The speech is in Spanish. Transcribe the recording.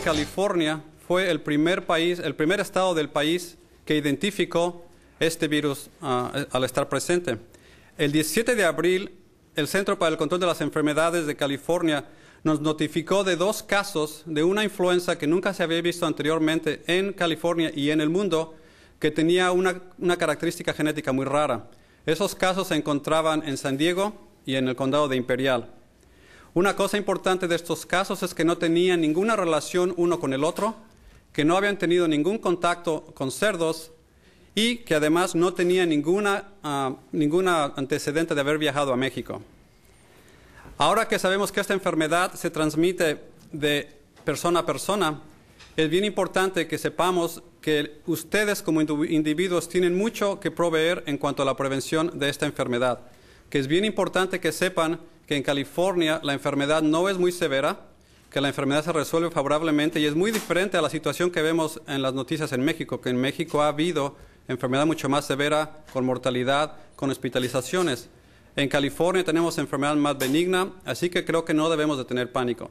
California fue el primer país, el primer estado del país que identificó este virus ah, al estar presente. El 17 de abril, el Centro para el Control de las Enfermedades de California nos notificó de dos casos de una influenza que nunca se había visto anteriormente en California y en el mundo, que tenía una característica genética muy rara. Esos casos se encontraban en San Diego y en el condado de Imperial. Una cosa importante de estos casos es que no tenían ninguna relación uno con el otro, que no habían tenido ningún contacto con cerdos y que además no tenían ninguna, ah, antecedente de haber viajado a México. Ahora que sabemos que esta enfermedad se transmite de persona a persona, es bien importante que sepamos que ustedes como individuos tienen mucho que proveer en cuanto a la prevención de esta enfermedad, que es bien importante que sepan que en California la enfermedad no es muy severa, que la enfermedad se resuelve favorablemente y es muy diferente a la situación que vemos en las noticias en México, que en México ha habido enfermedad mucho más severa, con mortalidad, con hospitalizaciones. En California tenemos enfermedad más benigna, así que creo que no debemos de tener pánico.